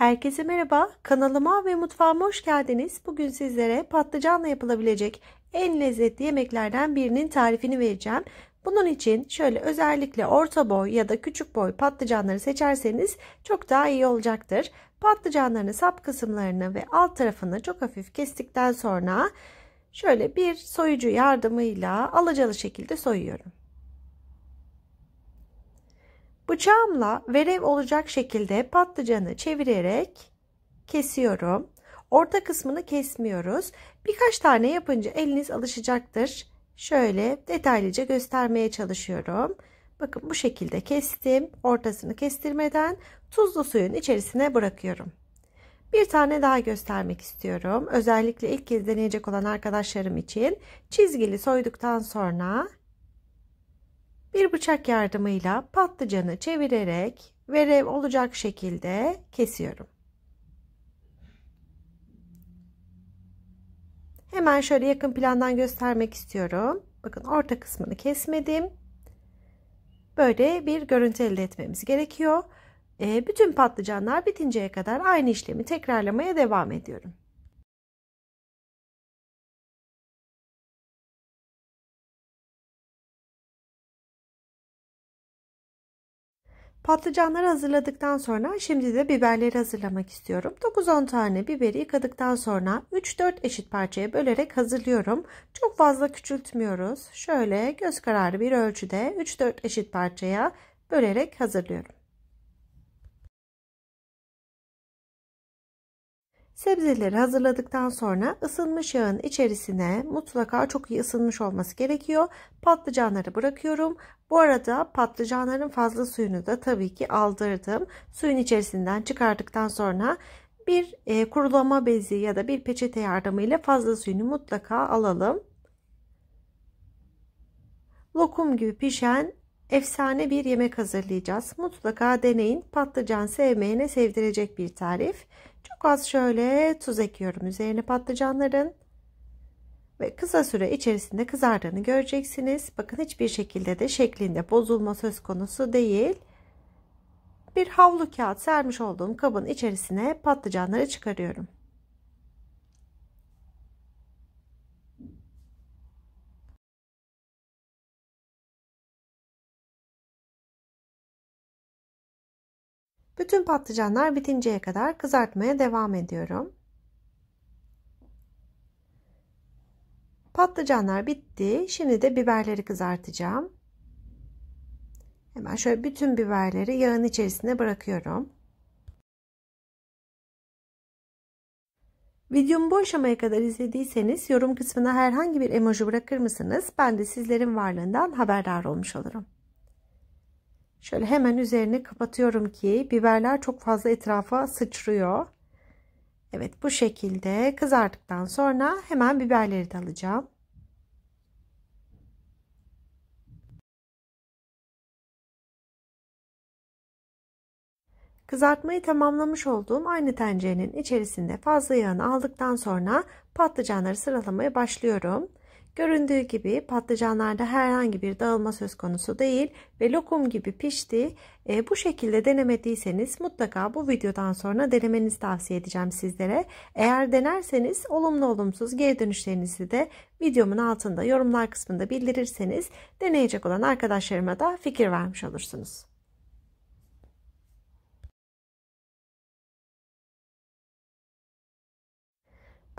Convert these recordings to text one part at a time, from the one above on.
Herkese merhaba. Kanalıma ve mutfağıma hoş geldiniz. Bugün sizlere patlıcanla yapılabilecek en lezzetli yemeklerden birinin tarifini vereceğim. Bunun için şöyle özellikle orta boy ya da küçük boy patlıcanları seçerseniz çok daha iyi olacaktır. Patlıcanların sap kısımlarını ve alt tarafını çok hafif kestikten sonra şöyle bir soyucu yardımıyla alacalı şekilde soyuyorum. Bıçağımla verev olacak şekilde patlıcanı çevirerek kesiyorum. Orta kısmını kesmiyoruz. Birkaç tane yapınca eliniz alışacaktır. Şöyle detaylıca göstermeye çalışıyorum. Bakın bu şekilde kestim. Ortasını kestirmeden tuzlu suyun içerisine bırakıyorum. Bir tane daha göstermek istiyorum. Özellikle ilk kez deneyecek olan arkadaşlarım için çizgili soyduktan sonra bir bıçak yardımıyla patlıcanı çevirerek verev olacak şekilde kesiyorum. Hemen şöyle yakın plandan göstermek istiyorum. Bakın orta kısmını kesmedim. Böyle bir görüntü elde etmemiz gerekiyor. E, bütün patlıcanlar bitinceye kadar aynı işlemi tekrarlamaya devam ediyorum. Patlıcanları hazırladıktan sonra şimdi de biberleri hazırlamak istiyorum. 9-10 tane biberi yıkadıktan sonra 3-4 eşit parçaya bölerek hazırlıyorum. Çok fazla küçültmüyoruz. Şöyle göz kararı bir ölçüde 3-4 eşit parçaya bölerek hazırlıyorum. Sebzeleri hazırladıktan sonra ısınmış yağın içerisine mutlaka çok iyi ısınmış olması gerekiyor. Patlıcanları bırakıyorum. Bu arada patlıcanların fazla suyunu da tabii ki aldırdım. Suyun içerisinden çıkardıktan sonra bir e, kurulama bezi ya da bir peçete yardımıyla fazla suyunu mutlaka alalım. Lokum gibi pişen efsane bir yemek hazırlayacağız. Mutlaka deneyin. Patlıcan sevmeyene sevdirecek bir tarif. Çok az şöyle tuz ekiyorum üzerine patlıcanların. Ve kısa süre içerisinde kızardığını göreceksiniz. Bakın hiçbir şekilde de şeklinde bozulma söz konusu değil. Bir havlu kağıt sermiş olduğum kabın içerisine patlıcanları çıkarıyorum. Bütün patlıcanlar bitinceye kadar kızartmaya devam ediyorum. Patlıcanlar bitti. Şimdi de biberleri kızartacağım. Hemen şöyle bütün biberleri yağın içerisine bırakıyorum. Videomu bu aşamaya kadar izlediyseniz yorum kısmına herhangi bir emoji bırakır mısınız? Ben de sizlerin varlığından haberdar olmuş olurum. Şöyle hemen üzerini kapatıyorum ki biberler çok fazla etrafa sıçrıyor. Evet bu şekilde kızardıktan sonra hemen biberleri de alacağım. Kızartmayı tamamlamış olduğum aynı tencerenin içerisinde fazla yağını aldıktan sonra patlıcanları sıralamaya başlıyorum. Göründüğü gibi patlıcanlarda herhangi bir dağılma söz konusu değil ve lokum gibi pişti. E, bu şekilde denemediyseniz mutlaka bu videodan sonra denemenizi tavsiye edeceğim sizlere. Eğer denerseniz olumlu olumsuz geri dönüşlerinizi de videomun altında yorumlar kısmında bildirirseniz deneyecek olan arkadaşlarıma da fikir vermiş olursunuz.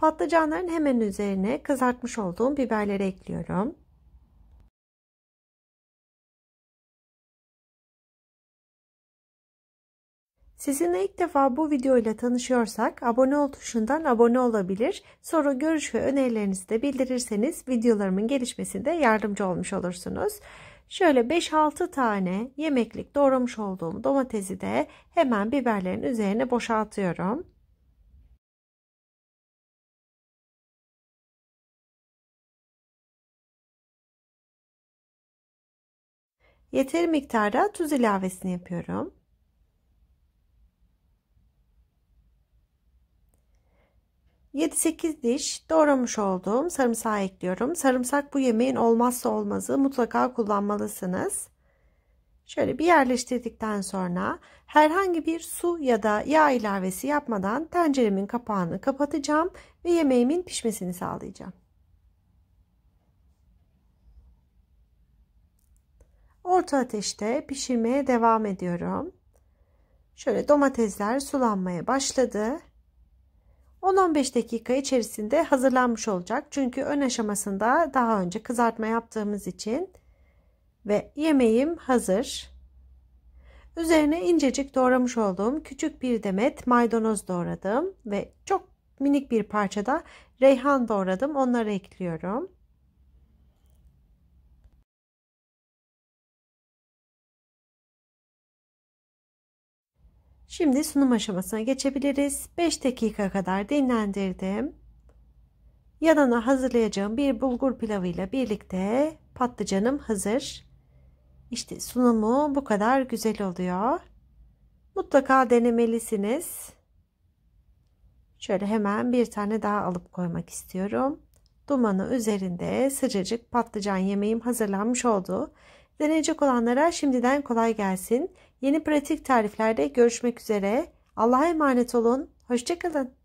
Patlıcanların hemen üzerine kızartmış olduğum biberleri ekliyorum. Sizinle ilk defa bu video ile tanışıyorsak abone ol tuşundan abone olabilir. Soru, görüş ve önerilerinizi de bildirirseniz videolarımın gelişmesinde yardımcı olmuş olursunuz. Şöyle 5-6 tane yemeklik doğramış olduğum domatesi de hemen biberlerin üzerine boşaltıyorum. Yeteri miktarda tuz ilavesini yapıyorum. Yedi sekiz diş doğramış olduğum sarımsağı ekliyorum. Sarımsak bu yemeğin olmazsa olmazı mutlaka kullanmalısınız. Şöyle bir yerleştirdikten sonra herhangi bir su ya da yağ ilavesi yapmadan tenceremin kapağını kapatacağım ve yemeğimin pişmesini sağlayacağım. orta ateşte pişirmeye devam ediyorum. Şöyle domatesler sulanmaya başladı. 10-15 dakika içerisinde hazırlanmış olacak. Çünkü ön aşamasında daha önce kızartma yaptığımız için ve yemeğim hazır. Üzerine incecik doğramış olduğum küçük bir demet maydanoz doğradım ve çok minik bir parçada reyhan doğradım. Onları ekliyorum. Şimdi sunum aşamasına geçebiliriz. 5 dakika kadar dinlendirdim. Yanına hazırlayacağım bir bulgur pilavı ile birlikte patlıcanım hazır. İşte sunumu bu kadar güzel oluyor. Mutlaka denemelisiniz. Şöyle hemen bir tane daha alıp koymak istiyorum. Dumanı üzerinde sıcacık patlıcan yemeğim hazırlanmış oldu. Deneyecek olanlara şimdiden kolay gelsin. Yeni pratik tariflerde görüşmek üzere. Allah'a emanet olun. Hoşçakalın.